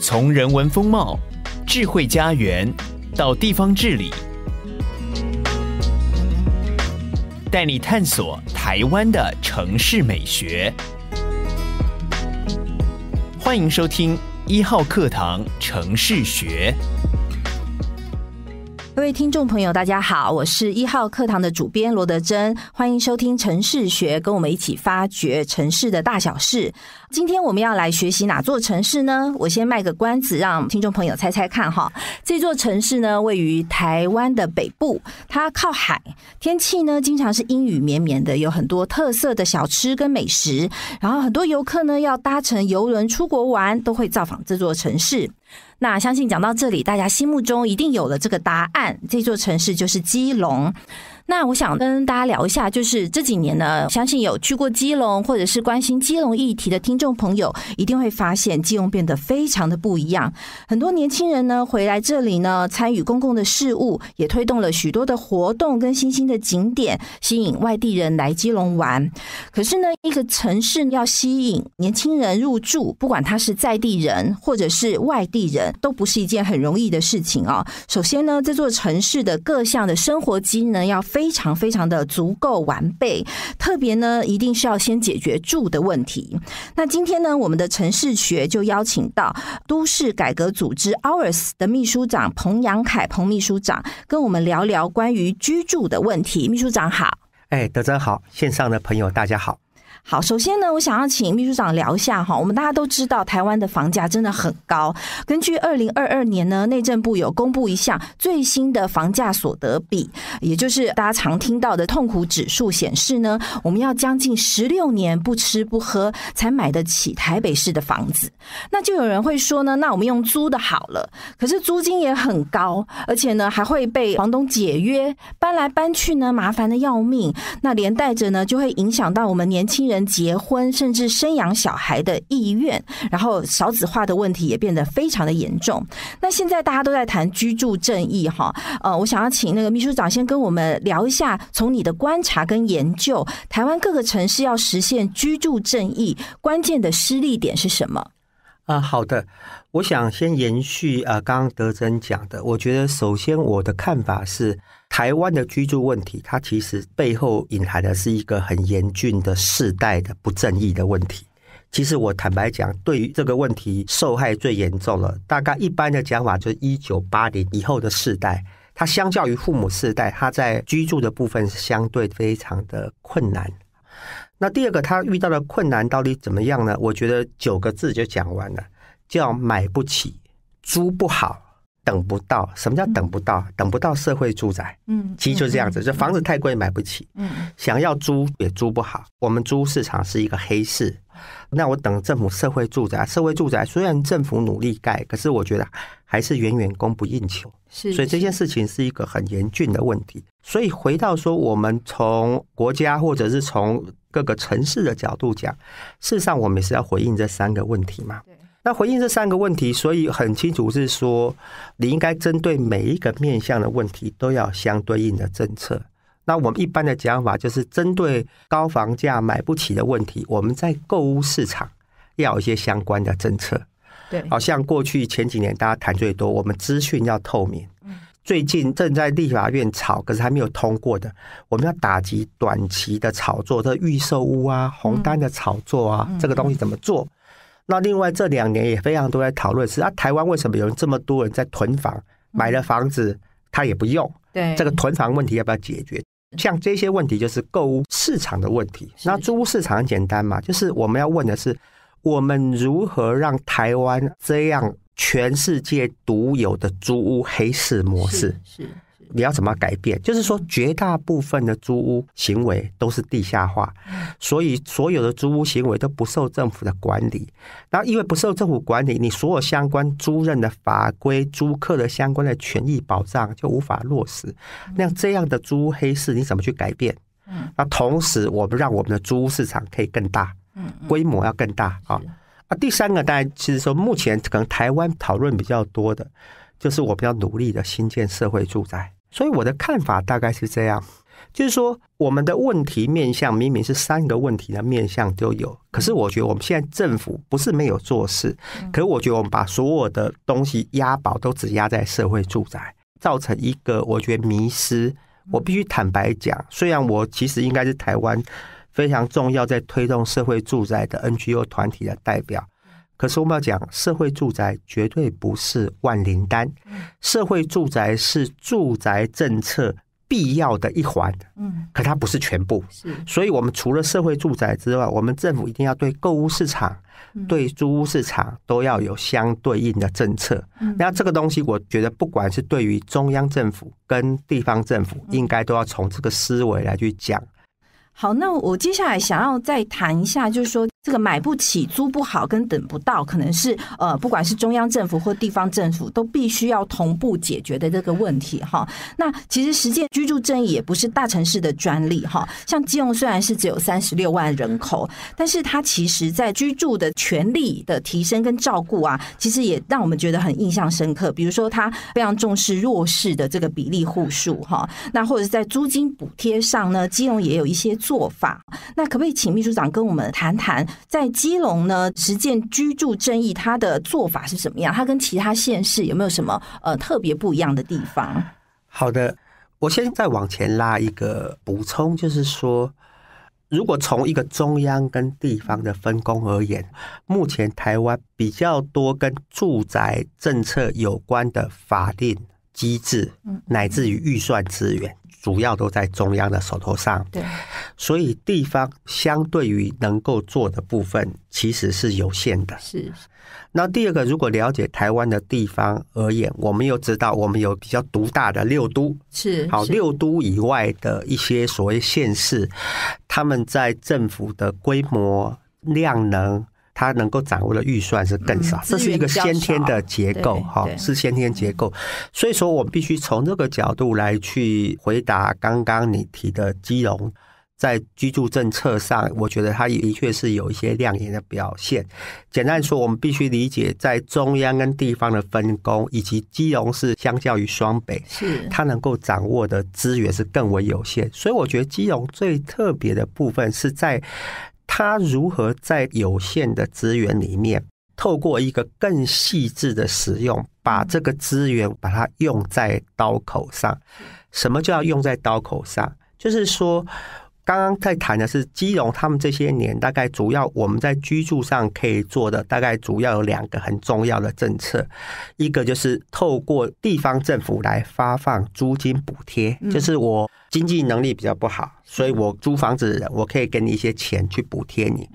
从人文风貌、智慧家园到地方治理，带你探索台湾的城市美学。欢迎收听一号课堂城市学。各位听众朋友，大家好，我是一号课堂的主编罗德珍，欢迎收听城市学，跟我们一起发掘城市的大小事。今天我们要来学习哪座城市呢？我先卖个关子，让听众朋友猜猜看哈。这座城市呢，位于台湾的北部，它靠海，天气呢经常是阴雨绵绵的，有很多特色的小吃跟美食，然后很多游客呢要搭乘游轮出国玩，都会造访这座城市。那相信讲到这里，大家心目中一定有了这个答案，这座城市就是基隆。那我想跟大家聊一下，就是这几年呢，相信有去过基隆或者是关心基隆议题的听众朋友，一定会发现基隆变得非常的不一样。很多年轻人呢回来这里呢，参与公共的事务，也推动了许多的活动跟新兴的景点，吸引外地人来基隆玩。可是呢，一个城市要吸引年轻人入住，不管他是在地人或者是外地人，都不是一件很容易的事情哦。首先呢，这座城市的各项的生活机能要非非常非常的足够完备，特别呢，一定是要先解决住的问题。那今天呢，我们的城市学就邀请到都市改革组织 OURS 的秘书长彭阳凯彭秘书长，跟我们聊聊关于居住的问题。秘书长好，哎，德真好，线上的朋友大家好。好，首先呢，我想要请秘书长聊一下哈。我们大家都知道，台湾的房价真的很高。根据二零二二年呢，内政部有公布一项最新的房价所得比，也就是大家常听到的痛苦指数，显示呢，我们要将近十六年不吃不喝才买得起台北市的房子。那就有人会说呢，那我们用租的好了，可是租金也很高，而且呢还会被房东解约，搬来搬去呢麻烦的要命。那连带着呢就会影响到我们年轻。人结婚甚至生养小孩的意愿，然后少子化的问题也变得非常的严重。那现在大家都在谈居住正义，哈，呃，我想要请那个秘书长先跟我们聊一下，从你的观察跟研究，台湾各个城市要实现居住正义，关键的失利点是什么？啊，好的，我想先延续呃，刚刚德珍讲的，我觉得首先我的看法是。台湾的居住问题，它其实背后隐含的是一个很严峻的世代的不正义的问题。其实我坦白讲，对于这个问题，受害最严重了。大概一般的讲法，就是一九八零以后的世代，它相较于父母世代，他在居住的部分是相对非常的困难。那第二个，他遇到的困难到底怎么样呢？我觉得九个字就讲完了，叫买不起，租不好。等不到，什么叫等不到？等不到社会住宅，嗯，其实就这样子，就房子太贵，买不起，嗯，想要租也租不好。我们租市场是一个黑市，那我等政府社会住宅，社会住宅虽然政府努力盖，可是我觉得还是远远供不应求，是。所以这件事情是一个很严峻的问题。所以回到说，我们从国家或者是从各个城市的角度讲，事实上我们是要回应这三个问题嘛？对。那回应这三个问题，所以很清楚是说，你应该针对每一个面向的问题，都要相对应的政策。那我们一般的讲法就是，针对高房价买不起的问题，我们在购物市场要一些相关的政策。对，好像过去前几年大家谈最多，我们资讯要透明。最近正在立法院吵，可是还没有通过的，我们要打击短期的炒作，这预售屋啊、红单的炒作啊，这个东西怎么做？那另外这两年也非常多在讨论是啊，台湾为什么有这么多人在囤房，买了房子他也不用，对这个囤房问题要不要解决？像这些问题就是购物市场的问题。那租屋市场简单嘛，就是我们要问的是，我们如何让台湾这样全世界独有的租屋黑市模式是。你要怎么改变？就是说，绝大部分的租屋行为都是地下化，所以所有的租屋行为都不受政府的管理。然因为不受政府管理，你所有相关租任的法规、租客的相关的权益保障就无法落实。那这样的租屋黑市，你怎么去改变？那同时，我们让我们的租屋市场可以更大，规模要更大啊。啊，第三个，大家其实说目前可能台湾讨论比较多的，就是我们要努力的新建社会住宅。所以我的看法大概是这样，就是说，我们的问题面向明明是三个问题的面向都有，可是我觉得我们现在政府不是没有做事，可是我觉得我们把所有的东西押宝都只押在社会住宅，造成一个我觉得迷失。我必须坦白讲，虽然我其实应该是台湾非常重要在推动社会住宅的 NGO 团体的代表。可是我们要讲，社会住宅绝对不是万灵丹。社会住宅是住宅政策必要的一环。嗯，可它不是全部。是，所以我们除了社会住宅之外，我们政府一定要对购物市场、对租屋市场都要有相对应的政策。嗯，那这个东西，我觉得不管是对于中央政府跟地方政府，应该都要从这个思维来去讲。好，那我接下来想要再谈一下，就是说。这个买不起、租不好、跟等不到，可能是呃，不管是中央政府或地方政府，都必须要同步解决的这个问题哈。那其实实践居住正义也不是大城市的专利哈。像基隆虽然是只有三十六万人口，但是它其实，在居住的权利的提升跟照顾啊，其实也让我们觉得很印象深刻。比如说，它非常重视弱势的这个比例户数哈。那或者是在租金补贴上呢，基隆也有一些做法。那可不可以请秘书长跟我们谈谈？在基隆呢，实践居住正义，他的做法是什么样？他跟其他县市有没有什么呃特别不一样的地方？好的，我先再往前拉一个补充，就是说，如果从一个中央跟地方的分工而言，目前台湾比较多跟住宅政策有关的法定机制，乃至于预算资源。主要都在中央的手头上，对，所以地方相对于能够做的部分其实是有限的。是，那第二个，如果了解台湾的地方而言，我们又知道我们有比较独大的六都，是好六都以外的一些所谓县市，他们在政府的规模量能。他能够掌握的预算是更少，这是一个先天的结构，哈，是先天结构。所以说，我们必须从这个角度来去回答刚刚你提的基隆在居住政策上，我觉得它的确是有一些亮眼的表现。简单说，我们必须理解在中央跟地方的分工，以及基隆是相较于双北，是它能够掌握的资源是更为有限。所以，我觉得基隆最特别的部分是在。他如何在有限的资源里面，透过一个更细致的使用，把这个资源把它用在刀口上？什么叫用在刀口上？就是说。刚刚在谈的是基隆，他们这些年大概主要我们在居住上可以做的，大概主要有两个很重要的政策，一个就是透过地方政府来发放租金补贴，就是我经济能力比较不好，所以我租房子的人，我可以给你一些钱去补贴你。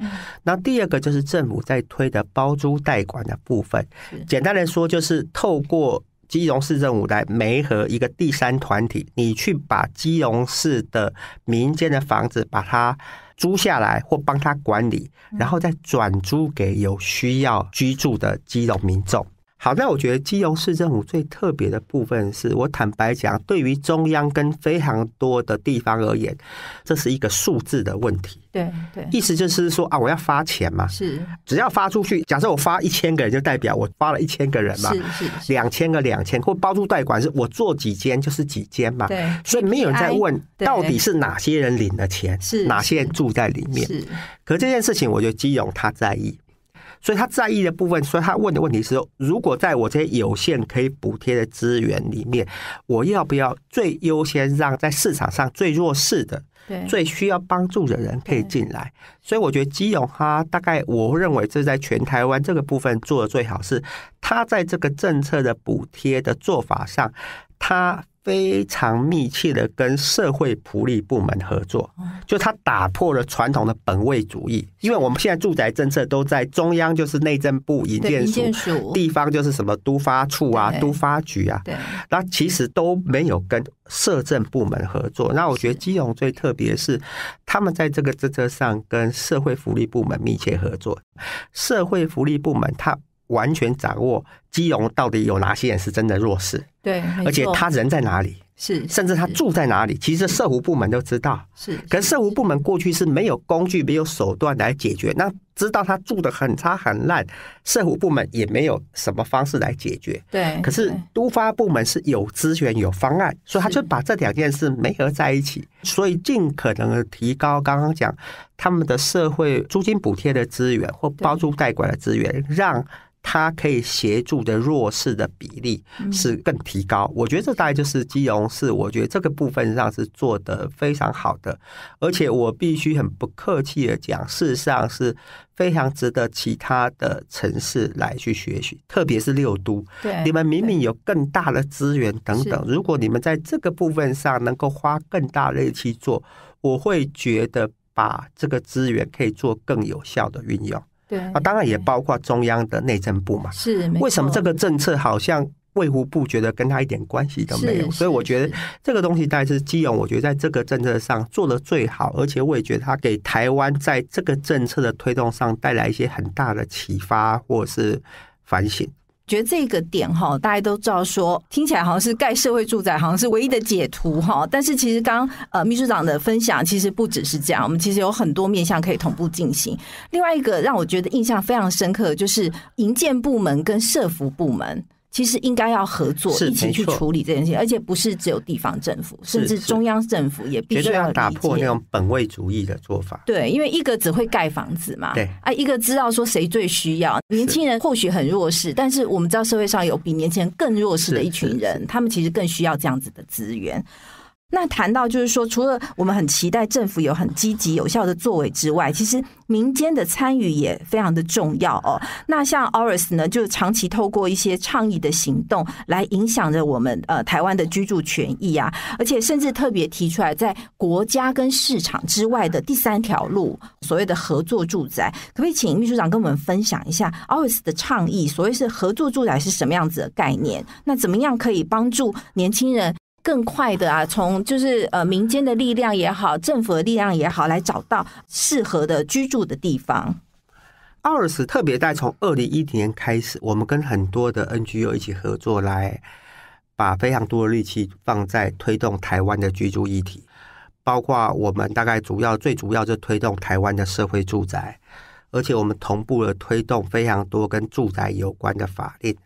那第二个就是政府在推的包租代管的部分，简单来说就是透过。基隆市政府来媒合一个第三团体，你去把基隆市的民间的房子把它租下来，或帮他管理，然后再转租给有需要居住的基隆民众。好，那我觉得基隆市政府最特别的部分是，我坦白讲，对于中央跟非常多的地方而言，这是一个数字的问题。对对，意思就是说啊，我要发钱嘛，是，只要发出去，假设我发一千个人，就代表我发了一千个人嘛，是是，两千个两千或包租代管，是我做几间就是几间嘛，对，所以没有人在问到底是哪些人领了钱，是哪些人住在里面，是，可这件事情，我觉得基隆他在意。所以他在意的部分，所以他问的问题是：如果在我这些有限可以补贴的资源里面，我要不要最优先让在市场上最弱势的、最需要帮助的人可以进来？所以我觉得基隆哈，大概我认为这在全台湾这个部分做的最好，是他在这个政策的补贴的做法上，他。非常密切的跟社会福利部门合作，就他打破了传统的本位主义，因为我们现在住宅政策都在中央，就是内政部、营建署，地方就是什么都发处啊、都发局啊，那其实都没有跟社政部门合作。那我觉得基隆最特别是他们在这个政策上跟社会福利部门密切合作，社会福利部门他完全掌握基隆到底有哪些人是真的弱势？对，而且他人在哪里？是，甚至他住在哪里？其实社服部门都知道。是，可是社服部门过去是没有工具、没有手段来解决。那知道他住的很差、很烂，社服部门也没有什么方式来解决。对，可是都发部门是有资源、有方案，所以他就把这两件事没合在一起，所以尽可能的提高刚刚讲他们的社会租金补贴的资源或包租代管的资源，让。它可以协助的弱势的比例是更提高，我觉得这大概就是基隆市，我觉得这个部分上是做的非常好的，而且我必须很不客气的讲，事实上是非常值得其他的城市来去学习，特别是六都，对，你们明明有更大的资源等等，如果你们在这个部分上能够花更大力气做，我会觉得把这个资源可以做更有效的运用。对啊，当然也包括中央的内政部嘛。是，为什么这个政策好像卫福部觉得跟他一点关系都没有？所以我觉得这个东西，但是基隆，我觉得在这个政策上做的最好，而且我也觉得他给台湾在这个政策的推动上带来一些很大的启发或者是反省。觉得这个点哈，大家都知道说，听起来好像是盖社会住宅，好像是唯一的解图哈。但是其实刚呃秘书长的分享，其实不只是这样，我们其实有很多面向可以同步进行。另外一个让我觉得印象非常深刻，就是营建部门跟社服部门。其实应该要合作，一起去处理这件事情，而且不是只有地方政府，甚至中央政府也必须要要打破那种本位主义的做法。对，因为一个只会盖房子嘛，对啊，一个知道说谁最需要。年轻人或许很弱势，但是我们知道社会上有比年轻人更弱势的一群人，他们其实更需要这样子的资源。那谈到就是说，除了我们很期待政府有很积极有效的作为之外，其实民间的参与也非常的重要哦。那像 Overs 呢，就长期透过一些倡议的行动，来影响着我们呃台湾的居住权益啊，而且甚至特别提出来在国家跟市场之外的第三条路，所谓的合作住宅，可不可以请秘书长跟我们分享一下 Overs 的倡议？所谓是合作住宅是什么样子的概念？那怎么样可以帮助年轻人？更快的啊，从就是呃，民间的力量也好，政府的力量也好，来找到适合的居住的地方。奥尔斯特别在从二零一零年开始，我们跟很多的 NGO 一起合作，来把非常多的力气放在推动台湾的居住议题，包括我们大概主要最主要就推动台湾的社会住宅，而且我们同步了推动非常多跟住宅有关的法令，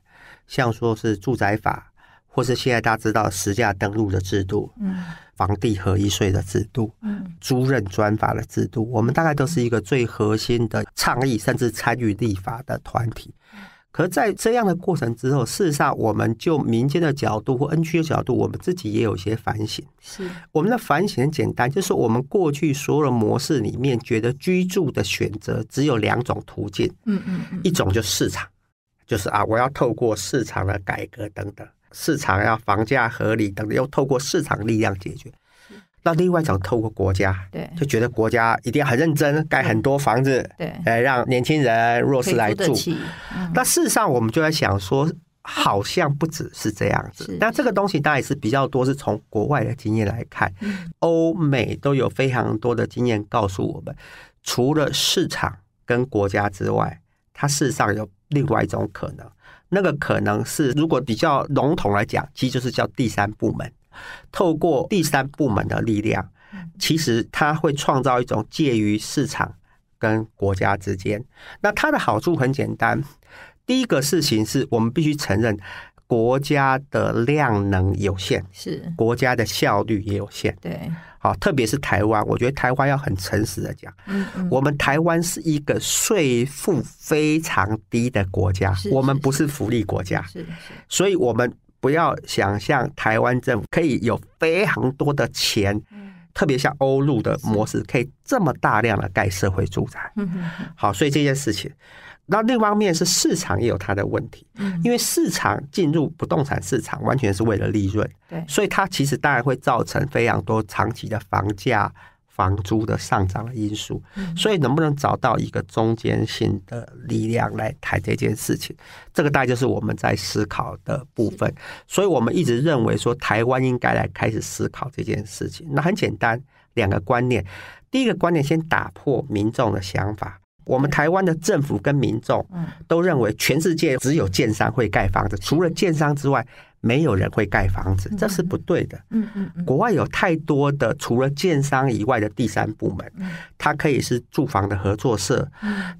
像说是住宅法。或是现在大家知道实价登录的制度，嗯，房地合一税的制度，嗯，租任专法的制度，我们大概都是一个最核心的倡议，甚至参与立法的团体。可在这样的过程之后，事实上，我们就民间的角度或 N 区的角度，我们自己也有些反省。是我们的反省很简单，就是我们过去所有的模式里面，觉得居住的选择只有两种途径。嗯嗯，一种就市场，就是啊，我要透过市场的改革等等。市场要房价合理，等等，要透过市场力量解决。那另外一种透过国家，对，就觉得国家一定要很认真盖很多房子，对，来让年轻人弱势来住。那事实上，我们就在想说，好像不只是这样子。那这个东西，当然也是比较多是从国外的经验来看，欧美都有非常多的经验告诉我们，除了市场跟国家之外，它事实上有另外一种可能。那个可能是，如果比较笼统来讲，其实就是叫第三部门。透过第三部门的力量，其实它会创造一种介于市场跟国家之间。那它的好处很简单，第一个事情是我们必须承认。国家的量能有限，是国家的效率也有限。对，好，特别是台湾，我觉得台湾要很诚实的讲，我们台湾是一个税负非常低的国家，我们不是福利国家，是，所以我们不要想象台湾政府可以有非常多的钱，特别像欧陆的模式，可以这么大量的盖社会住宅。嗯好，所以这件事情。那另一方面是市场也有它的问题，嗯，因为市场进入不动产市场完全是为了利润，对，所以它其实当然会造成非常多长期的房价、房租的上涨的因素，所以能不能找到一个中间性的力量来谈这件事情，这个大概就是我们在思考的部分。所以我们一直认为说台湾应该来开始思考这件事情。那很简单，两个观念，第一个观念先打破民众的想法。我们台湾的政府跟民众都认为，全世界只有建商会盖房子，除了建商之外，没有人会盖房子，这是不对的。嗯嗯国外有太多的除了建商以外的第三部门，它可以是住房的合作社，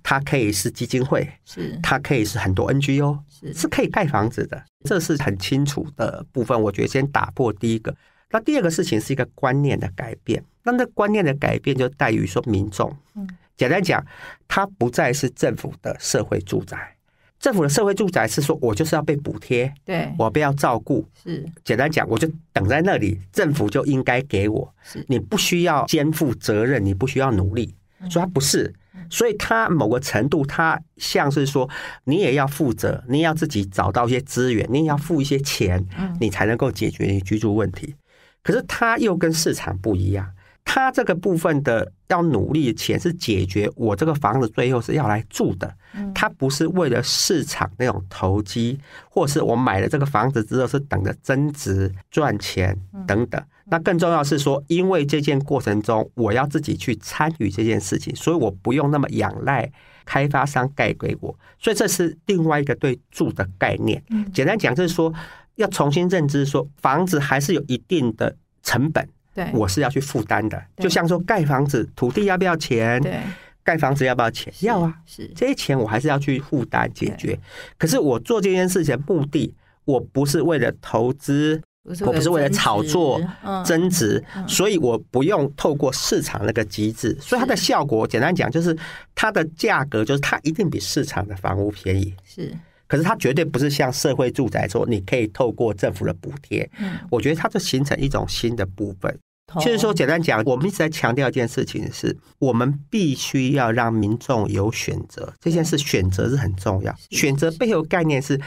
它可以是基金会，是，它可以是很多 NGO，是是可以盖房子的，这是很清楚的部分。我觉得先打破第一个。那第二个事情是一个观念的改变，那那观念的改变就在于说民众，嗯。简单讲，它不再是政府的社会住宅。政府的社会住宅是说，我就是要被补贴，对我被要照顾。是简单讲，我就等在那里，政府就应该给我。是，你不需要肩负责任，你不需要努力。所以它不是，所以它某个程度，它像是说，你也要负责，你要自己找到一些资源，你要付一些钱，你才能够解决居住问题。可是它又跟市场不一样。他这个部分的要努力钱是解决我这个房子最后是要来住的，他不是为了市场那种投机，或是我买了这个房子之后是等着增值赚钱等等。那更重要是说，因为这件过程中我要自己去参与这件事情，所以我不用那么仰赖开发商盖给我。所以这是另外一个对住的概念。简单讲，就是说要重新认知，说房子还是有一定的成本。我是要去负担的，就像说盖房子，土地要不要钱？对，盖房子要不要钱？要啊，是这些钱我还是要去负担解决。可是我做这件事情目的，我不是为了投资，我不是为了炒作增值，所以我不用透过市场那个机制。所以它的效果，简单讲就是它的价格就是它一定比市场的房屋便宜。是，可是它绝对不是像社会住宅说你可以透过政府的补贴。嗯，我觉得它就形成一种新的部分。就是说，简单讲，我们一直在强调一件事情，是我们必须要让民众有选择。这件事选择是很重要，选择背后概念是，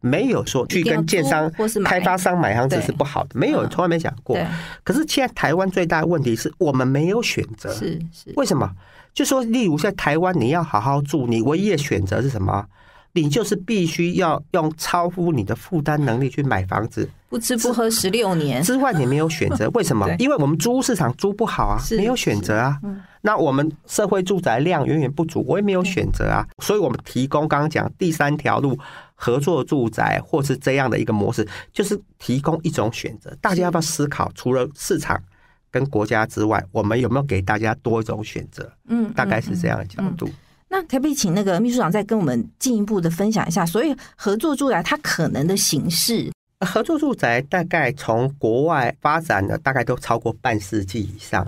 没有说去跟建商、开发商买房子是不好的，没有从来没想过。可是现在台湾最大的问题是，我们没有选择。是是，为什么？就说例如在台湾，你要好好住，你唯一的选择是什么？你就是必须要用超乎你的负担能力去买房子，不吃不喝十六年，之外你没有选择。为什么？因为我们租市场租不好啊，没有选择啊。那我们社会住宅量远远不足，我也没有选择啊。所以，我们提供刚刚讲第三条路，合作住宅或是这样的一个模式，就是提供一种选择。大家要不要思考？除了市场跟国家之外，我们有没有给大家多种选择？嗯，大概是这样的角度。那可不可以请那个秘书长再跟我们进一步的分享一下，所以合作住宅它可能的形式，合作住宅大概从国外发展的大概都超过半世纪以上。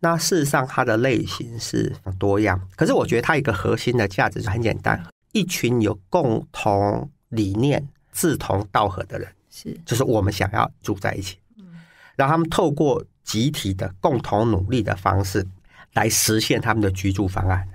那事实上，它的类型是多样，可是我觉得它一个核心的价值就很简单：一群有共同理念、志同道合的人，是就是我们想要住在一起，嗯，让他们透过集体的共同努力的方式来实现他们的居住方案。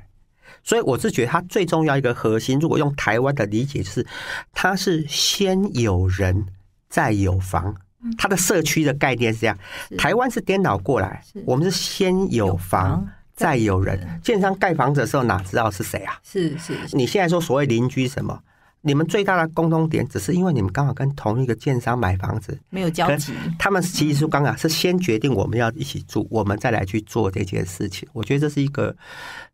所以我是觉得它最重要一个核心，如果用台湾的理解是，它是先有人再有房，它的社区的概念是这样。台湾是颠倒过来，我们是先有房再有人。建商盖房子的时候哪知道是谁啊？是是。你现在说所谓邻居什么？你们最大的共同点，只是因为你们刚好跟同一个建商买房子，没有交集。他们其实刚刚是先决定我们要一起住，我们再来去做这件事情。我觉得这是一个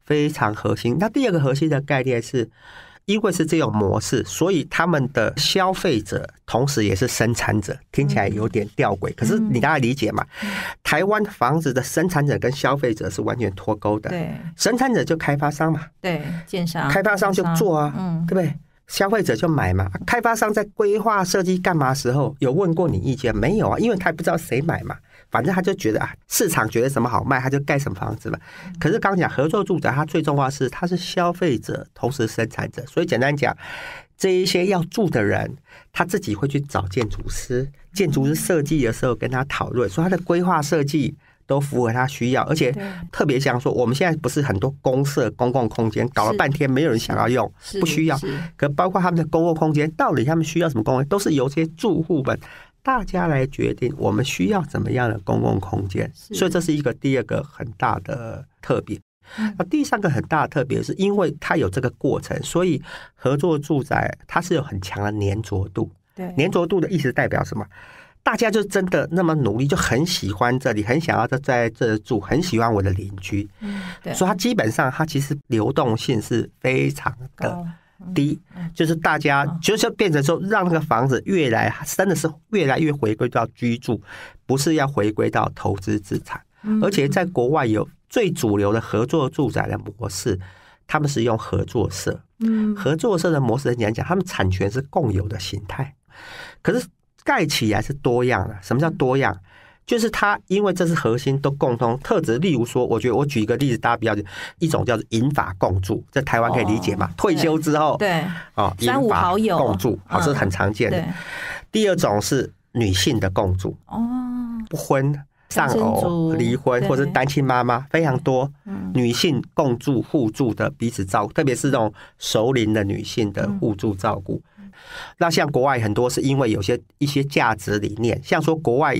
非常核心。那第二个核心的概念是，因为是这种模式，所以他们的消费者同时也是生产者。听起来有点吊诡，可是你大概理解嘛？台湾房子的生产者跟消费者是完全脱钩的。对，生产者就开发商嘛。对，建商开发商就做啊，嗯，对不对？消费者就买嘛，开发商在规划设计干嘛时候有问过你意见没有啊？因为他不知道谁买嘛，反正他就觉得啊，市场觉得什么好卖，他就盖什么房子嘛。可是刚讲合作住宅，它最重要是它是消费者同时生产者，所以简单讲，这一些要住的人，他自己会去找建筑师，建筑师设计的时候跟他讨论，说他的规划设计。都符合他需要，而且特别像说，我们现在不是很多公社公共空间搞了半天，没有人想要用，不需要。可包括他们的公共空间，到底他们需要什么公共，都是由这些住户们大家来决定。我们需要怎么样的公共空间？所以这是一个第二个很大的特别。那第三个很大的特别是，因为它有这个过程，所以合作住宅它是有很强的粘着度。对粘着度的意思代表什么？大家就真的那么努力，就很喜欢这里，很想要在在这住，很喜欢我的邻居。嗯，对。所以，他基本上他其实流动性是非常的低，就是大家就是变成说，让那个房子越来真的是越来越回归到居住，不是要回归到投资资产。而且，在国外有最主流的合作住宅的模式，他们是用合作社。嗯，合作社的模式来讲，他们产权是共有的形态，可是。盖起来是多样了。什么叫多样？就是它，因为这是核心都共通特质。例如说，我觉得我举一个例子，大家比较一种叫做“银发共住”，在台湾可以理解嘛？退休之后，对哦，银发共住，啊，是很常见的。第二种是女性的共住哦，不婚、丧偶、离婚或者单亲妈妈非常多，女性共住互助的彼此照，特别是这种熟龄的女性的互助照顾。那像国外很多是因为有些一些价值理念，像说国外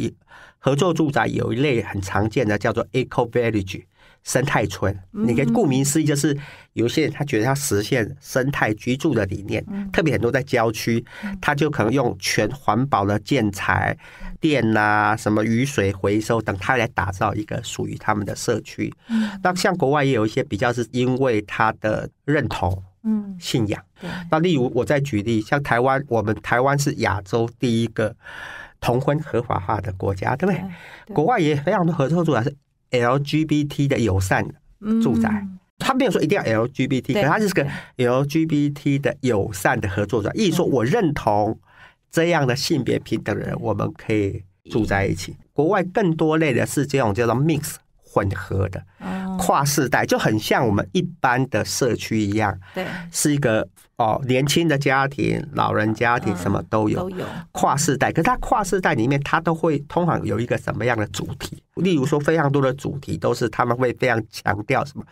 合作住宅有一类很常见的叫做 eco village 生态村，你可以顾名思义就是有些人他觉得他实现生态居住的理念，特别很多在郊区，他就可能用全环保的建材、电啊、什么雨水回收等，他来打造一个属于他们的社区。那像国外也有一些比较是因为他的认同。嗯，信仰。那例如，我再举例，像台湾，我们台湾是亚洲第一个同婚合法化的国家，对不对？国外也非常多的合作住宅是 LGBT 的友善住宅，他没有说一定要 LGBT，可他就是个 LGBT 的友善的合作住宅，意思说我认同这样的性别平等的人，我们可以住在一起。国外更多类的是这种叫做 mix。混合的，跨世代就很像我们一般的社区一样，对，是一个哦年轻的家庭、老人家庭什么都有，跨世代。可是它跨世代里面，它都会通常有一个什么样的主题？例如说，非常多的主题都是他们会非常强调什么？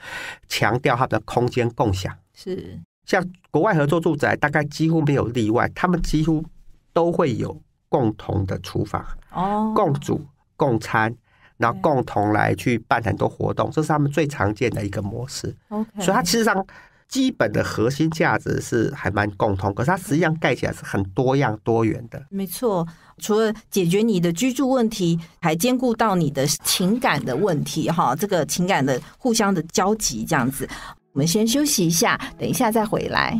强调们的空间共享，是像国外合作住宅，大概几乎没有例外，他们几乎都会有共同的厨房，哦，共煮共餐。要共同来去办很多活动，这是他们最常见的一个模式。OK，所以它其实上基本的核心价值是还蛮共通，可是它实际上盖起来是很多样多元的。没错，除了解决你的居住问题，还兼顾到你的情感的问题哈，这个情感的互相的交集这样子。我们先休息一下，等一下再回来。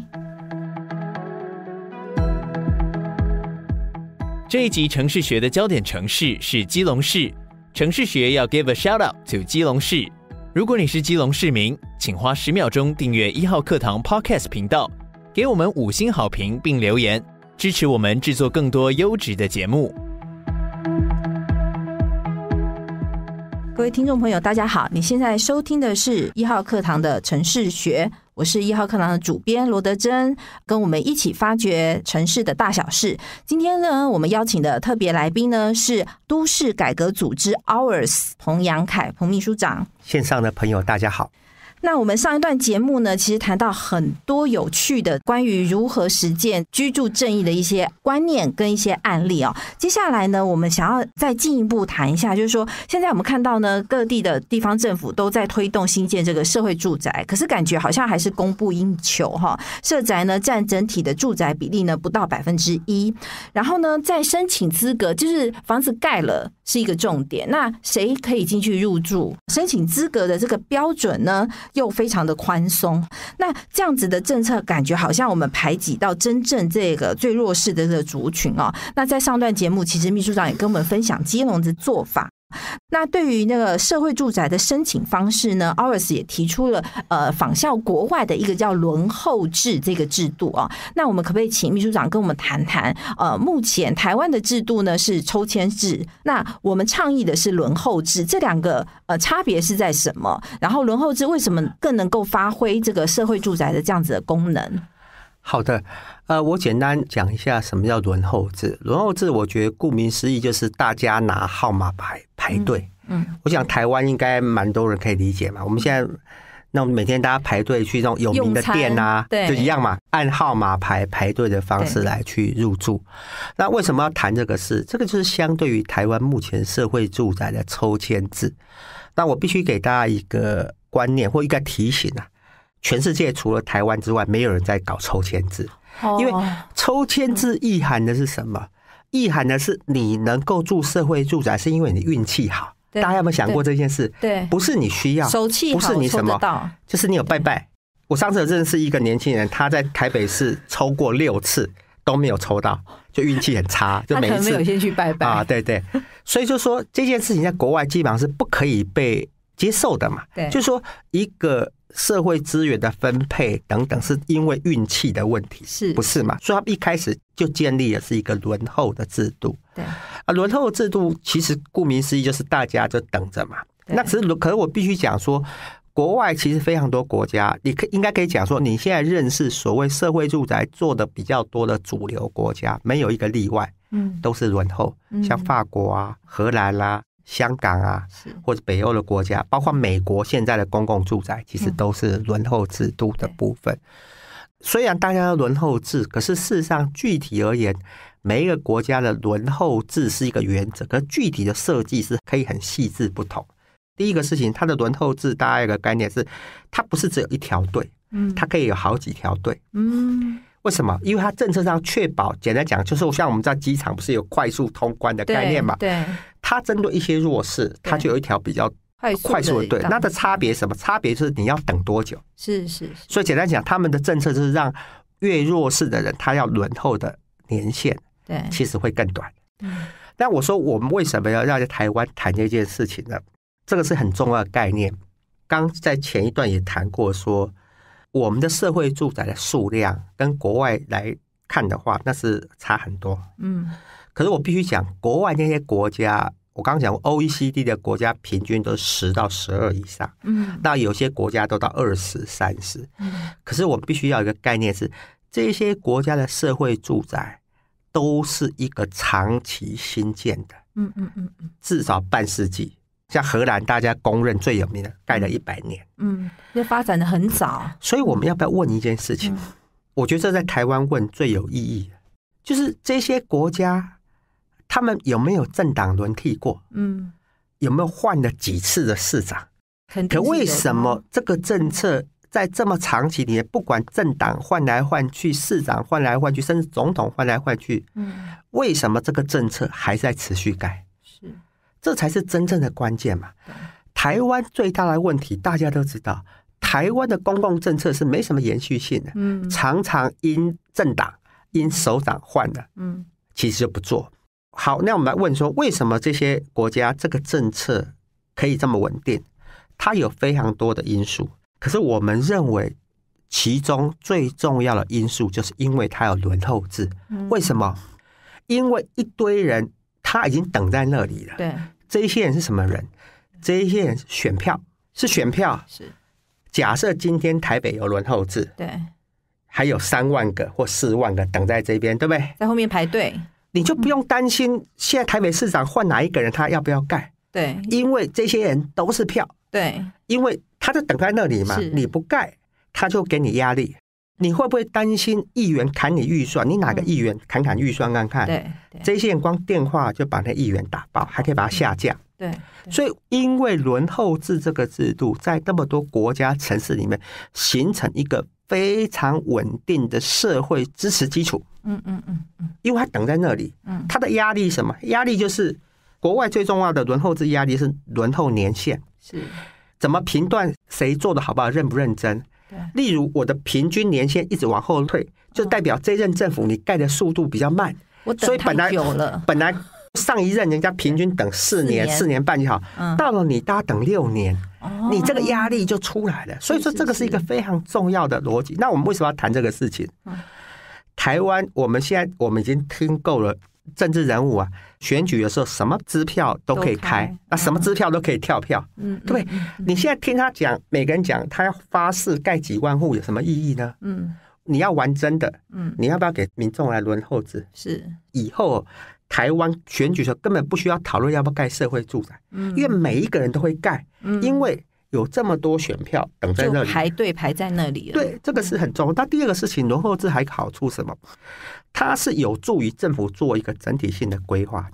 这一集城市学的焦点城市是基隆市。城市学要 give a shout out to 基龙市。如果你是基隆市民，请花十秒钟订阅一号课堂 podcast 频道，给我们五星好评并留言，支持我们制作更多优质的节目。各位听众朋友，大家好，你现在收听的是一号课堂的城市学。我是一号课堂的主编罗德珍，跟我们一起发掘城市的大小事。今天呢，我们邀请的特别来宾呢是都市改革组织 OURS 彭阳凯彭秘书长。线上的朋友，大家好。那我们上一段节目呢，其实谈到很多有趣的关于如何实践居住正义的一些观念跟一些案例哦。接下来呢，我们想要再进一步谈一下，就是说现在我们看到呢，各地的地方政府都在推动新建这个社会住宅，可是感觉好像还是供不应求哈。社宅呢，占整体的住宅比例呢不到百分之一。然后呢，在申请资格，就是房子盖了是一个重点，那谁可以进去入住？申请资格的这个标准呢？又非常的宽松，那这样子的政策感觉好像我们排挤到真正这个最弱势的这个族群哦。那在上段节目，其实秘书长也跟我们分享基隆的做法。那对于那个社会住宅的申请方式呢 o r i s 也提出了呃仿效国外的一个叫轮候制这个制度啊。那我们可不可以请秘书长跟我们谈谈？呃，目前台湾的制度呢是抽签制，那我们倡议的是轮候制，这两个呃差别是在什么？然后轮候制为什么更能够发挥这个社会住宅的这样子的功能？好的，呃，我简单讲一下什么叫轮候制。轮候制，我觉得顾名思义就是大家拿号码牌排队。嗯，我想台湾应该蛮多人可以理解嘛。我们现在那我们每天大家排队去这种有名的店啊，对就一样嘛，按号码排排队的方式来去入住。那为什么要谈这个事？这个就是相对于台湾目前社会住宅的抽签制。那我必须给大家一个观念或一个提醒啊。全世界除了台湾之外，没有人在搞抽签制，因为抽签制意涵的是什么？意涵的是你能够住社会住宅，是因为你运气好。大家有没有想过这件事？对，不是你需要手气，不是你什么，就是你有拜拜。我上次认识一个年轻人，他在台北市抽过六次都没有抽到，就运气很差，就每一次没有先去拜拜啊。对对，所以就说这件事情在国外基本上是不可以被接受的嘛。对，就说一个。社会资源的分配等等，是因为运气的问题，是不是嘛？所以他们一开始就建立的是一个轮候的制度。对啊，轮候制度其实顾名思义就是大家就等着嘛。那只是可，是我必须讲说，国外其实非常多国家，你可应该可以讲说，你现在认识所谓社会住宅做的比较多的主流国家，没有一个例外，嗯，都是轮候，像法国啊、荷兰啦。香港啊，或者北欧的国家，包括美国现在的公共住宅，其实都是轮候制度的部分。虽然大家都轮候制，可是事实上具体而言，每一个国家的轮候制是一个原则，可具体的设计是可以很细致不同。第一个事情，它的轮候制，大家一个概念是，它不是只有一条队，嗯，它可以有好几条队，嗯，为什么？因为它政策上确保，简单讲就是，像我们在机场不是有快速通关的概念嘛，对。它针对一些弱势，它就有一条比较快速的。对，那的差别什么？差别是你要等多久？是是。所以简单讲，他们的政策就是让越弱势的人，他要轮候的年限，对，其实会更短。嗯。那我说，我们为什么要让台湾谈这件事情呢？这个是很重要的概念。刚在前一段也谈过，说我们的社会住宅的数量跟国外来看的话，那是差很多。嗯。可是我必须讲，国外那些国家，我刚刚讲 OECD 的国家平均都十到十二以上，嗯，那有些国家都到二十、三十，嗯。可是我必须要一个概念是，这些国家的社会住宅都是一个长期新建的，嗯嗯嗯嗯，至少半世纪。像荷兰，大家公认最有名的，盖了一百年，嗯，那发展的很早。所以我们要不要问一件事情？我觉得这在台湾问最有意义，就是这些国家。他们有没有政党轮替过？嗯，有没有换了几次的市长？可为什么这个政策在这么长里面，不管政党换来换去，市长换来换去，甚至总统换来换去，嗯，为什么这个政策还在持续改？是，这才是真正的关键嘛。台湾最大的问题大家都知道，台湾的公共政策是没什么延续性的，嗯，常常因政党因首长换的，嗯，其实就不做。好，那我们来问说，为什么这些国家这个政策可以这么稳定？它有非常多的因素，可是我们认为其中最重要的因素就是因为它有轮候制。为什么？因为一堆人他已经等在那里了。对，这一些人是什么人？这一些人选票是选票。是，假设今天台北有轮候制，对，还有三万个或四万个等在这边，对不对？在后面排队。你就不用担心现在台北市长换哪一个人，他要不要盖？对，因为这些人都是票。对，因为他在等在那里嘛，你不盖他就给你压力。你会不会担心议员砍你预算？你哪个议员砍砍预算，看看？对，这些光电话就把那议员打爆，还可以把它下降。对，所以因为轮候制这个制度，在那么多国家城市里面形成一个。非常稳定的社会支持基础。嗯嗯嗯嗯，因为他等在那里。嗯，他的压力什么？压力就是国外最重要的轮候制压力是轮候年限。是，怎么评断谁做的好不好、认不认真？例如，我的平均年限一直往后退，就代表这任政府你盖的速度比较慢。我等太久了。本来。上一任人家平均等四年、四年半就好，到了你家等六年，你这个压力就出来了。所以说，这个是一个非常重要的逻辑。那我们为什么要谈这个事情？台湾我们现在我们已经听够了政治人物啊，选举的时候什么支票都可以开，那什么支票都可以跳票。嗯，对。你现在听他讲，每个人讲他要发誓盖几万户，有什么意义呢？嗯，你要玩真的，嗯，你要不要给民众来轮候制？是以后。台湾选举时候根本不需要讨论要不要盖社会住宅，因为每一个人都会盖，因为有这么多选票等在那里，排队排在那里。对，这个是很重要。那第二个事情，轮候制还好处什么？它是有助于政府做一个整体性的规划。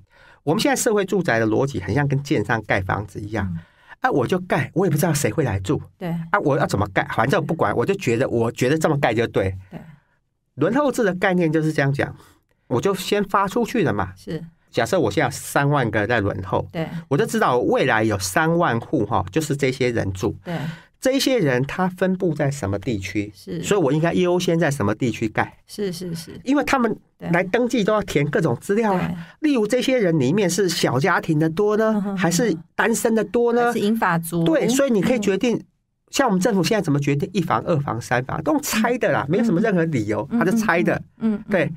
我们现在社会住宅的逻辑很像跟建商盖房子一样，啊，我就盖，我也不知道谁会来住，对，啊，我要怎么盖，反正不管，我就觉得我觉得这么盖就对。对，轮候制的概念就是这样讲。我就先发出去了嘛。是，假设我现在三万个在轮候，对我就知道未来有三万户哈，就是这些人住。对，这些人他分布在什么地区？是，所以我应该优先在什么地区盖？是是是，因为他们来登记都要填各种资料，例如这些人里面是小家庭的多呢，还是单身的多呢？是英法族。对，所以你可以决定，像我们政府现在怎么决定一房、二房、三房，都用猜的啦，没有什么任何理由，他就猜的。嗯，对。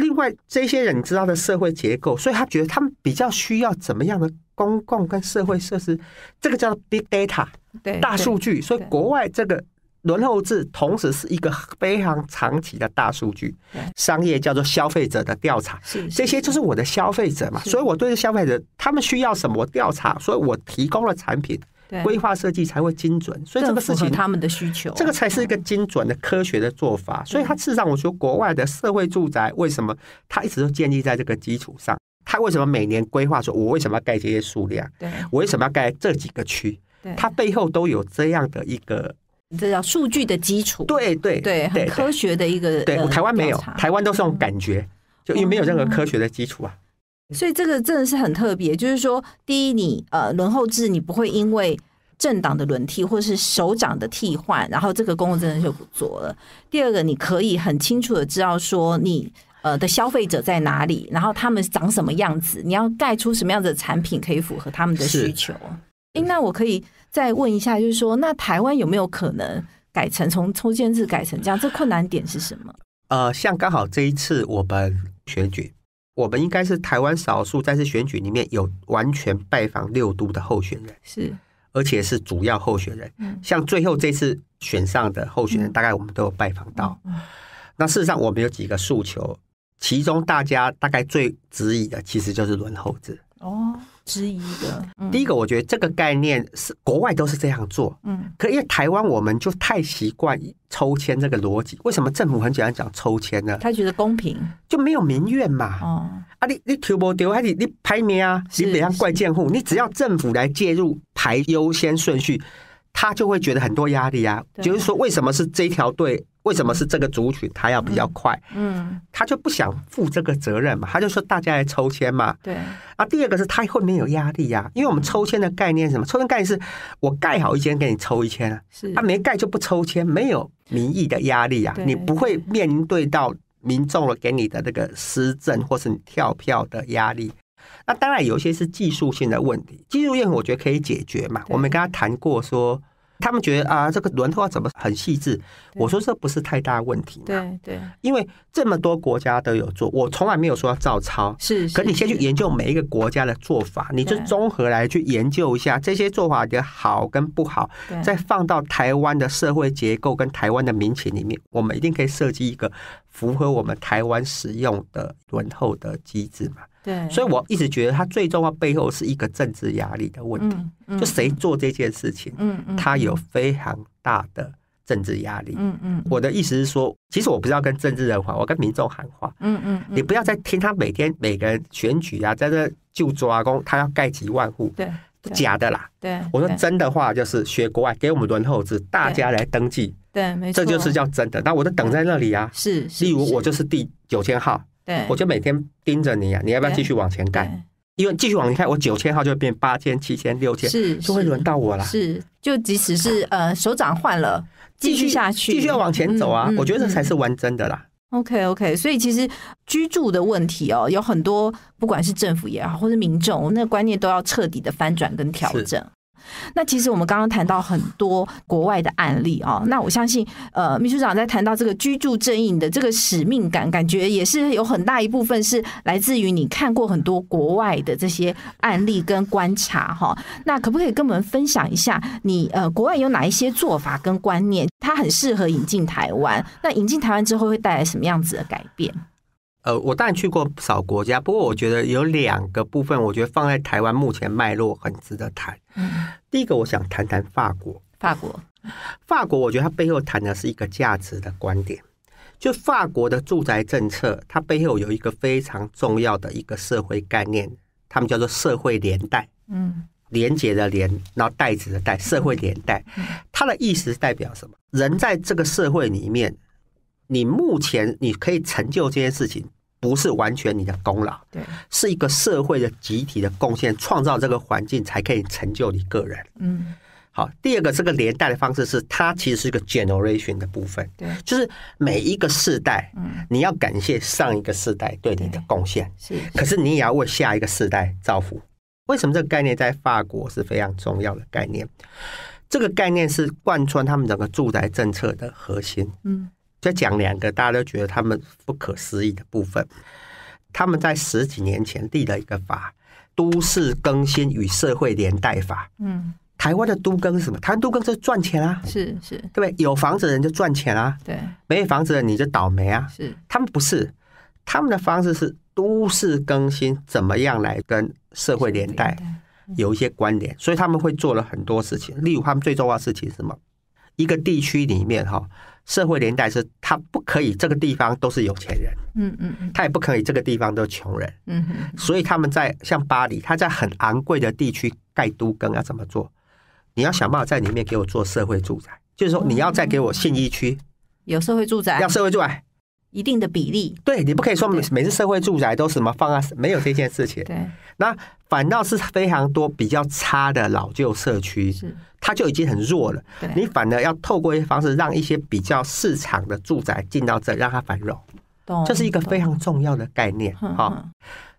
另外这些人，知道的社会结构，所以他觉得他们比较需要怎么样的公共跟社会设施，这个叫 big data，对大数据。所以国外这个轮候制同时是一个非常长期的大数据商业，叫做消费者的调查。这些就是我的消费者嘛，所以我对消费者，他们需要什么，调查，所以我提供了产品。规划设计才会精准，所以这个事情他们的需求，这个才是一个精准的科学的做法。所以它事实上，我说国外的社会住宅为什么它一直都建立在这个基础上？它为什么每年规划说，我为什么要盖这些数量？对我为什么要盖这几个区？它背后都有这样的一个，这叫数据的基础。对对对，很科学的一个。对，台湾没有，台湾都是用感觉，就因为没有任何科学的基础啊。所以这个真的是很特别，就是说，第一，你呃轮候制，你不会因为政党的轮替或者是首长的替换，然后这个公共政策就不做了；第二个，你可以很清楚的知道说，你呃的消费者在哪里，然后他们长什么样子，你要盖出什么样的产品可以符合他们的需求。哎，那我可以再问一下，就是说，那台湾有没有可能改成从抽签制改成这样？这困难点是什么？呃，像刚好这一次我们选举。我们应该是台湾少数在这次选举里面有完全拜访六度的候选人，是而且是主要候选人。嗯，像最后这次选上的候选人，大概我们都有拜访到。嗯，那事实上我们有几个诉求，其中大家大概最质疑的，其实就是轮候制。哦。之一的，第一个，我觉得这个概念是国外都是这样做，嗯，可因为台湾我们就太习惯抽签这个逻辑。为什么政府很喜欢讲抽签呢？他觉得公平，就没有民怨嘛。哦，啊，你你抽不丢还是你排名啊？你别让怪贱户，你只要政府来介入排优先顺序，他就会觉得很多压力啊，就是说，为什么是这条队？为什么是这个族群？他要比较快，嗯，他就不想负这个责任嘛，他就说大家来抽签嘛。对。啊，第二个是他会没有压力呀，因为我们抽签的概念是什么？抽签概念是我盖好一间给你抽一签啊，是啊，没盖就不抽签，没有民意的压力呀，你不会面对到民众给你的这个施政或是你跳票的压力。那当然有一些是技术性的问题，技术性我觉得可以解决嘛，我们跟他谈过说。他们觉得啊，这个轮候怎么很细致？我说这不是太大问题。对对，因为这么多国家都有做，我从来没有说照抄。是。可你先去研究每一个国家的做法，你就综合来去研究一下这些做法的好跟不好，再放到台湾的社会结构跟台湾的民情里面，我们一定可以设计一个符合我们台湾使用的轮候的机制嘛。对，所以我一直觉得他最重要背后是一个政治压力的问题。嗯嗯，就谁做这件事情，嗯嗯，他有非常大的政治压力。嗯嗯，我的意思是说，其实我不是要跟政治人话，我跟民众喊话。嗯嗯，你不要再听他每天每个人选举啊，在这就抓工，他要盖几万户，对，假的啦。对，我说真的话就是学国外，给我们轮候制，大家来登记。对，没错，这就是叫真的。那我都等在那里啊。是，例如我就是第九千号。对，我就每天盯着你呀，你要不要继续往前干？因为继续往前开，我九千号就会变八千、七千、六千，是就会轮到我了。是，就即使是呃手掌换了，继续下去，继续往前走啊！我觉得这才是玩真的啦。OK OK，所以其实居住的问题哦，有很多不管是政府也好，或是民众，那个观念都要彻底的翻转跟调整。那其实我们刚刚谈到很多国外的案例哦，那我相信，呃，秘书长在谈到这个居住正义的这个使命感，感觉也是有很大一部分是来自于你看过很多国外的这些案例跟观察哈。那可不可以跟我们分享一下，你呃国外有哪一些做法跟观念，它很适合引进台湾？那引进台湾之后会带来什么样子的改变？呃，我当然去过不少国家，不过我觉得有两个部分，我觉得放在台湾目前脉络很值得谈。嗯，第一个我想谈谈法国。法国，法国，我觉得它背后谈的是一个价值的观点。就法国的住宅政策，它背后有一个非常重要的一个社会概念，他们叫做社会连带。嗯，连接的连，然后袋子的袋，社会连带。它的意思代表什么？人在这个社会里面。你目前你可以成就这件事情，不是完全你的功劳，对，是一个社会的集体的贡献，创造这个环境才可以成就你个人。嗯，好。第二个这个连带的方式是，它其实是一个 generation 的部分，对，就是每一个世代，嗯，你要感谢上一个世代对你的贡献，是，可是你也要为下一个世代造福。为什么这个概念在法国是非常重要的概念？这个概念是贯穿他们整个住宅政策的核心，嗯。再讲两个大家都觉得他们不可思议的部分，他们在十几年前立了一个法《都市更新与社会连带法》。嗯，台湾的都更什么？台湾都更是赚钱啊，是是，对不对？有房子的人就赚钱啊，对，没有房子的你就倒霉啊。是，他们不是，他们的方式是都市更新怎么样来跟社会连带有一些关联，所以他们会做了很多事情。例如，他们最重要的事情是什么？一个地区里面哈。社会连带是他不可以这个地方都是有钱人，嗯嗯他也不可以这个地方都是穷人，嗯哼，所以他们在像巴黎，他在很昂贵的地区盖都更要怎么做？你要想办法在里面给我做社会住宅，就是说你要再给我信义区有社会住宅，要社会住宅。一定的比例，对，你不可以说每每次社会住宅都什么放在没有这件事情，对，那反倒是非常多比较差的老旧社区，是，它就已经很弱了。你反而要透过一些方式，让一些比较市场的住宅进到这，让它繁荣，这是一个非常重要的概念。哈，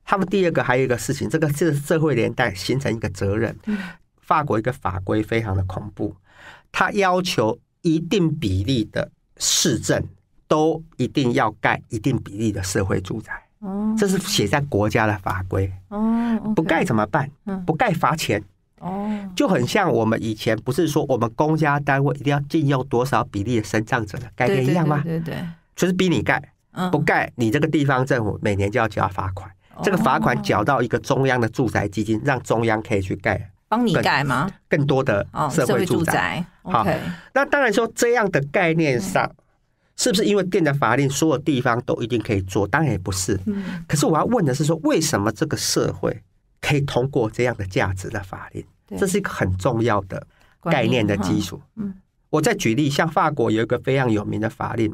他们第二个还有一个事情，这个是社会连带形成一个责任。法国一个法规非常的恐怖，它要求一定比例的市政。都一定要盖一定比例的社会住宅，这是写在国家的法规。哦，不盖怎么办？不盖罚钱。哦，就很像我们以前不是说我们公家单位一定要禁用多少比例的生障者的概念一样吗？对对对，就是逼你盖，不盖你这个地方政府每年就要交罚款。这个罚款缴到一个中央的住宅基金，让中央可以去盖，帮你盖吗？更多的社会住宅。好，那当然说这样的概念上。是不是因为电的法令，所有地方都一定可以做？当然也不是。可是我要问的是，说为什么这个社会可以通过这样的价值的法令？这是一个很重要的概念的基础。我再举例，像法国有一个非常有名的法令，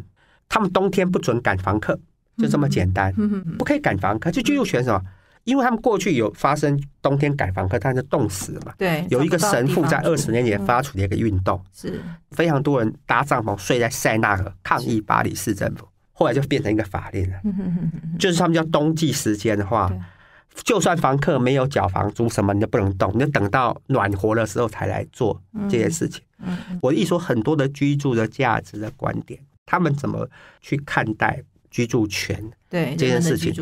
他们冬天不准赶房客，就这么简单。不可以赶房客，就就又选什么？因为他们过去有发生冬天改房客，但是冻死了。对，有一个神父在二十年前发出的一个运动，是非常多人搭帐篷睡在塞纳河抗议巴黎市政府，后来就变成一个法令了。就是他们叫冬季时间的话，就算房客没有缴房租，什么你就不能动，你就等到暖和的时候才来做这些事情。嗯，我一说很多的居住的价值的观点，他们怎么去看待？居住权，对这件事情，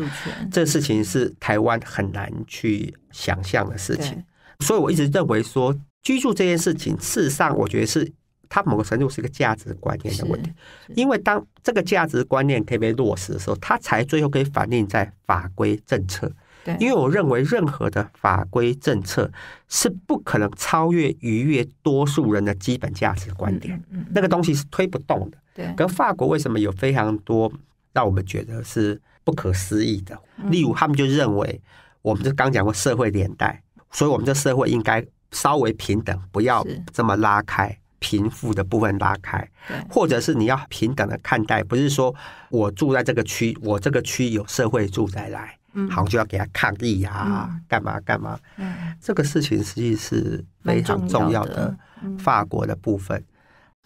这事情是台湾很难去想象的事情。所以我一直认为说，居住这件事情，事实上，我觉得是它某个程度是一个价值观念的问题。因为当这个价值观念可以被落实的时候，它才最后可以反映在法规政策。对，因为我认为任何的法规政策是不可能超越、逾越多数人的基本价值观点。嗯，那个东西是推不动的。对，可法国为什么有非常多？让我们觉得是不可思议的。例如，他们就认为，我们就刚讲过社会连带，所以我们这社会应该稍微平等，不要这么拉开贫富的部分拉开。或者是你要平等的看待，不是说我住在这个区，我这个区有社会住宅来，好就要给他抗议呀，干嘛干嘛？嗯，这个事情实际是非常重要的。法国的部分，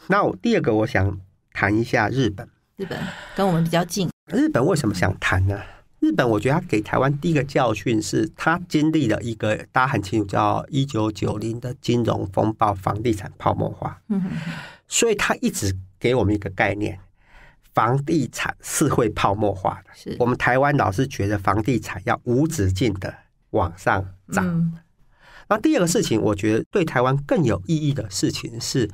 那我第二个我想谈一下日本。日本跟我们比较近。日本为什么想谈呢？日本我觉得他给台湾第一个教训是，他经历了一个大家很清楚叫一九九零的金融风暴、房地产泡沫化。嗯哼。所以他一直给我们一个概念：房地产是会泡沫化的。是我们台湾老是觉得房地产要无止境的往上涨。那第二个事情，我觉得对台湾更有意义的事情是，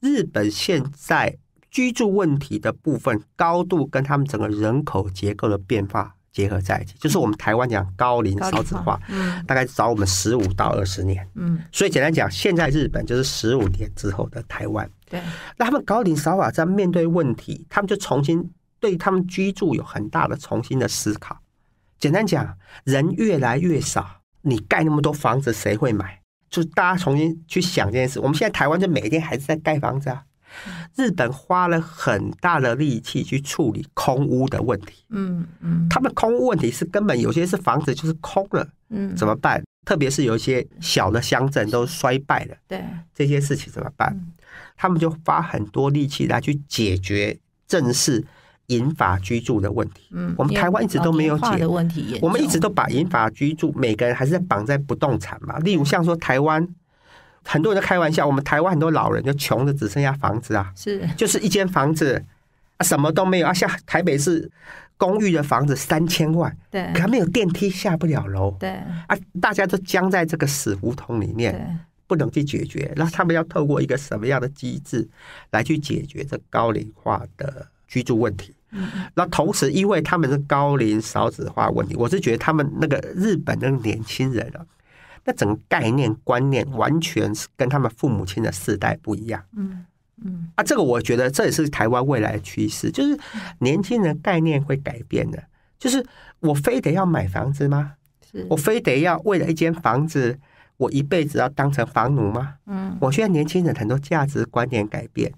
日本现在。居住问题的部分高度跟他们整个人口结构的变化结合在一起，就是我们台湾讲高龄少子化，大概早我们十五到二十年。嗯，所以简单讲，现在日本就是十五年之后的台湾。对，那他们高龄少化在面对问题，他们就重新对他们居住有很大的重新的思考。简单讲，人越来越少，你盖那么多房子，谁会买？就大家重新去想这件事。我们现在台湾就每天还是在盖房子啊。日本花了很大的力气去处理空屋的问题。嗯嗯，他们空屋问题是根本有些是房子就是空了，嗯，怎么办？特别是有一些小的乡镇都衰败了，对，这些事情怎么办？他们就花很多力气来去解决正式引法居住的问题。嗯，我们台湾一直都没有解的问题，我们一直都把引法居住每个人还是绑在不动产嘛。例如像说台湾。很多人都开玩笑，我们台湾很多老人就穷的只剩下房子啊，是，就是一间房子啊，什么都没有。啊。像台北市公寓的房子三千万，对，还没有电梯，下不了楼，对，啊，大家都僵在这个死胡同里面，不能去解决。那他们要透过一个什么样的机制来去解决这高龄化的居住问题？那同时因为他们是高龄少子化问题，我是觉得他们那个日本那个年轻人啊。那整个概念观念完全是跟他们父母亲的世代不一样。嗯嗯啊，这个我觉得这也是台湾未来的趋势，就是年轻人概念会改变的。就是我非得要买房子吗？是我非得要为了一间房子，我一辈子要当成房奴吗？嗯，我现在年轻人很多价值观念改变，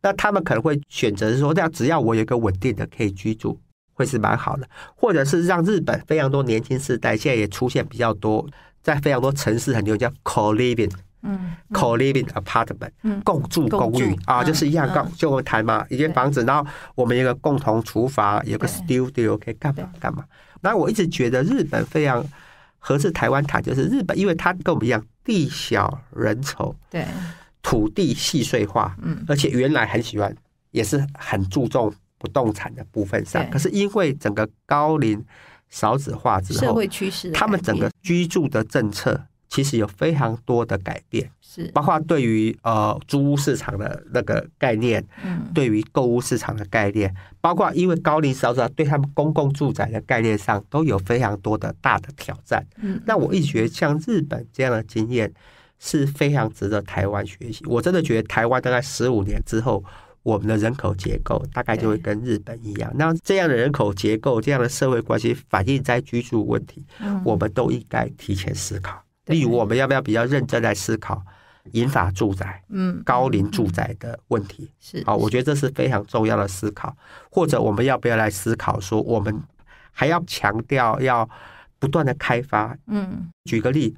那他们可能会选择说，要只要我有一个稳定的可以居住，会是蛮好的，或者是让日本非常多年轻世代现在也出现比较多。在非常多城市，很流行叫 co-living，嗯，co-living apartment，嗯，共住公寓啊，就是一样，刚就我们嘛，一间房子，然后我们一个共同厨房，有个 studio 可以干嘛干嘛。那我一直觉得日本非常合适台湾谈，就是日本，因为它跟我们一样，地小人稠，对，土地细碎化，嗯，而且原来很喜欢，也是很注重不动产的部分上，可是因为整个高龄。少子化之后，他们整个居住的政策其实有非常多的改变，是包括对于呃租屋市场的那个概念，嗯，对于购物市场的概念，包括因为高龄少子，对他们公共住宅的概念上都有非常多的大的挑战。嗯，那我一觉得像日本这样的经验是非常值得台湾学习。我真的觉得台湾大概十五年之后。我们的人口结构大概就会跟日本一样，那这样的人口结构、这样的社会关系反映在居住问题，我们都应该提前思考。例如，我们要不要比较认真来思考银发住宅、嗯，高龄住宅的问题？是啊，我觉得这是非常重要的思考。或者，我们要不要来思考说，我们还要强调要不断的开发？嗯，举个例，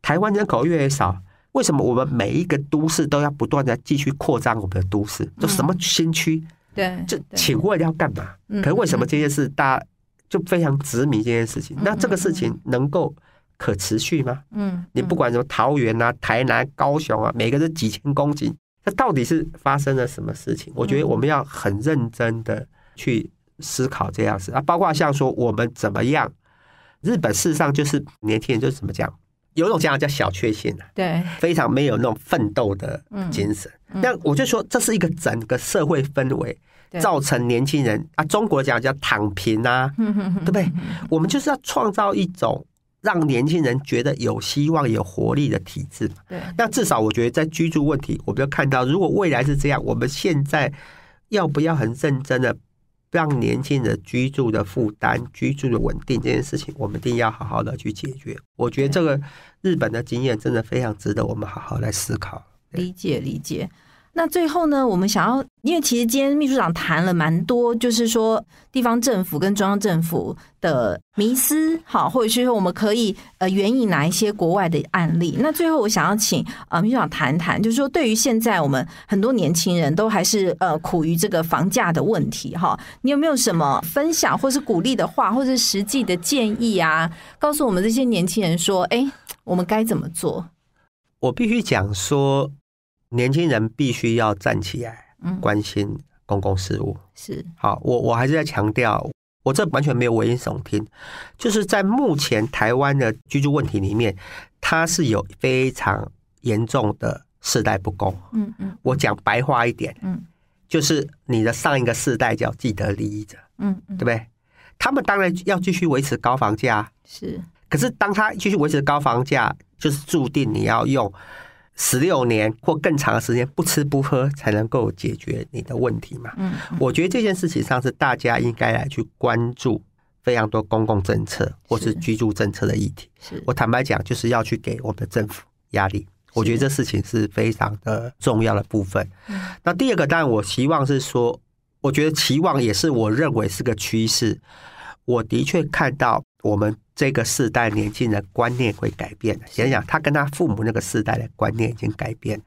台湾人口越来越少。为什么我们每一个都市都要不断的继续扩张我们的都市？就什么新区？对，就请问要干嘛？可是为什么这件事大家就非常执迷这件事情？那这个事情能够可持续吗？嗯，你不管什么桃园啊、台南、高雄啊，每个人几千公顷，这到底是发生了什么事情？我觉得我们要很认真的去思考这样子啊，包括像说我们怎么样？日本事实上就是年轻人就是怎么讲？有种讲叫小缺陷啊，对，非常没有那种奋斗的精神。那我就说，这是一个整个社会氛围造成年轻人啊，中国讲叫躺平啊，对不对？我们就是要创造一种让年轻人觉得有希望、有活力的体制嘛。对。那至少我觉得，在居住问题，我们要看到，如果未来是这样，我们现在要不要很认真的？让年轻人居住的负担、居住的稳定这件事情，我们一定要好好的去解决。我觉得这个日本的经验真的非常值得我们好好来思考、理解、理解。那最后呢，我们想要，因为其实今天秘书长谈了蛮多，就是说地方政府跟中央政府的迷思，好，或者是说我们可以呃援引哪一些国外的案例。那最后我想要请呃秘书长谈谈，就是说对于现在我们很多年轻人都还是呃苦于这个房价的问题哈，你有没有什么分享或是鼓励的话，或者是实际的建议啊？告诉我们这些年轻人说，哎，我们该怎么做？我必须讲说。年轻人必须要站起来，嗯，关心公共事务是好。我我还是在强调，我这完全没有危言耸听，就是在目前台湾的居住问题里面，它是有非常严重的世代不公。嗯嗯，我讲白话一点，嗯，就是你的上一个世代叫既得利益者，嗯嗯，对不对？他们当然要继续维持高房价，是。可是当他继续维持高房价，就是注定你要用。十六年或更长的时间不吃不喝才能够解决你的问题嘛？嗯，我觉得这件事情上是大家应该来去关注非常多公共政策或是居住政策的议题。是我坦白讲，就是要去给我们的政府压力。我觉得这事情是非常的重要的部分。那第二个，当然我希望是说，我觉得期望也是我认为是个趋势。我的确看到我们。这个世代年轻人观念会改变的，想想他跟他父母那个世代的观念已经改变，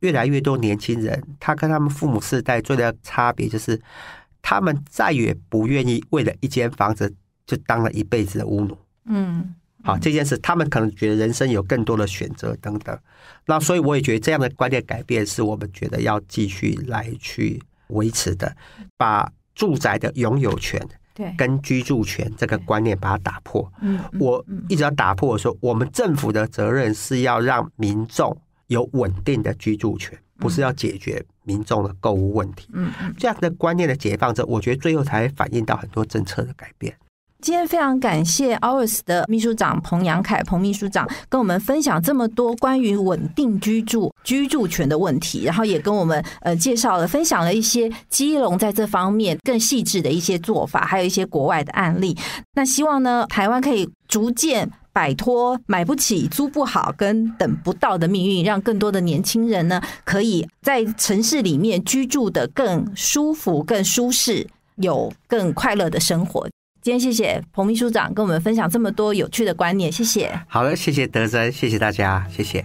越来越多年轻人，他跟他们父母世代最大的差别就是，他们再也不愿意为了一间房子就当了一辈子的屋奴。嗯，好，这件事他们可能觉得人生有更多的选择等等。那所以我也觉得这样的观念改变是我们觉得要继续来去维持的，把住宅的拥有权。跟居住权这个观念把它打破，嗯，我一直要打破，说我们政府的责任是要让民众有稳定的居住权，不是要解决民众的购物问题。嗯，这样的观念的解放者，我觉得最后才反映到很多政策的改变。今天非常感谢 OURS 的秘书长彭阳凯彭秘书长跟我们分享这么多关于稳定居住居住权的问题，然后也跟我们呃介绍了分享了一些基隆在这方面更细致的一些做法，还有一些国外的案例。那希望呢，台湾可以逐渐摆脱买不起、租不好、跟等不到的命运，让更多的年轻人呢，可以在城市里面居住的更舒服、更舒适，有更快乐的生活。今天谢谢彭秘书长跟我们分享这么多有趣的观念，谢谢。好了，谢谢德珍，谢谢大家，谢谢。